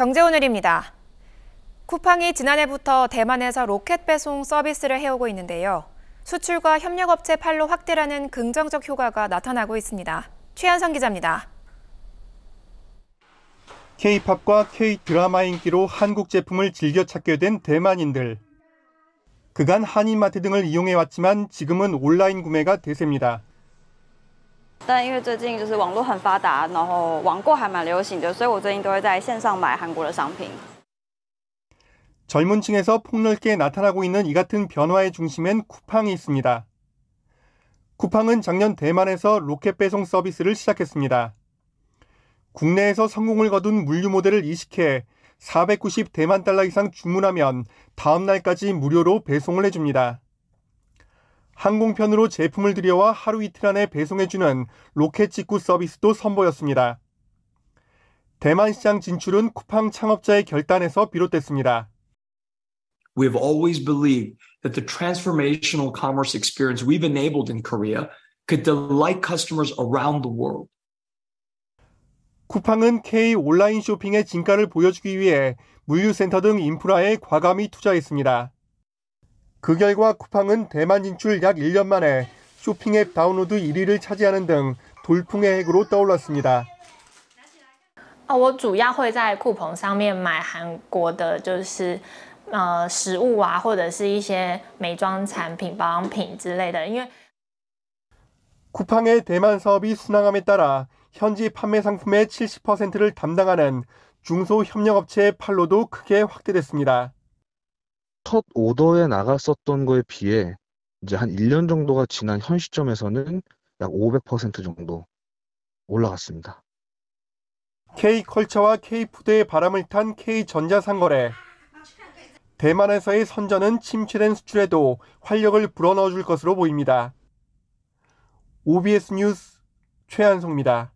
경제오늘입니다. 쿠팡이 지난해부터 대만에서 로켓 배송 서비스를 해오고 있는데요. 수출과 협력업체 팔로 확대라는 긍정적 효과가 나타나고 있습니다. 최한성 기자입니다. K-팝과 K-드라마 인기로 한국 제품을 즐겨 찾게 된 대만인들. 그간 한인마트 등을 이용해왔지만 지금은 온라인 구매가 대세입니다. 但因为最近就是网络很发达，然后网购还蛮流行的，所以我最近都会在线上买韩国的商品。 젊은 층에서 폭넓게 나타나고 있는 이 같은 변화의 중심엔 쿠팡이 있습니다. 쿠팡은 작년 대만에서 로켓 배송 서비스를 시작했습니다. 국내에서 성공을 거둔 물류 모델을 이식해 490 대만 달러 이상 주문하면 다음 날까지 무료로 배송을 해줍니다. 항공편으로 제품을 들여와 하루 이틀 안에 배송해주는 로켓 직구 서비스도 선보였습니다. 대만 시장 진출은 쿠팡 창업자의 결단에서 비롯됐습니다. We have always believed that the transformational commerce experience we've enabled in Korea could delight customers around the world. 쿠팡은 K 온라인 쇼핑의 진가를 보여주기 위해 물류센터 등 인프라에 과감히 투자했습니다. 그 결과 쿠팡은 대만 진출 약 1년 만에 쇼핑앱 다운로드 1위를 차지하는 등 돌풍의 핵으로 떠올랐습니다. 我主要会在酷鹏上面买韩国的就是呃食物啊，或者是一些美妆产品、保养品之类的。因为 쿠팡의 대만 사업이 순항함에 따라 현지 판매 상품의 70%를 담당하는 중소 협력업체의 판로도 크게 확대됐습니다. 첫 오더에 나갔었던 거에 비해 이제 한 1년 정도가 지난 현 시점에서는 약 500% 정도 올라갔습니다. K컬처와 K푸드의 바람을 탄 K전자상거래. 대만에서의 선전은 침체된 수출에도 활력을 불어넣어줄 것으로 보입니다. OBS 뉴스 최한송입니다.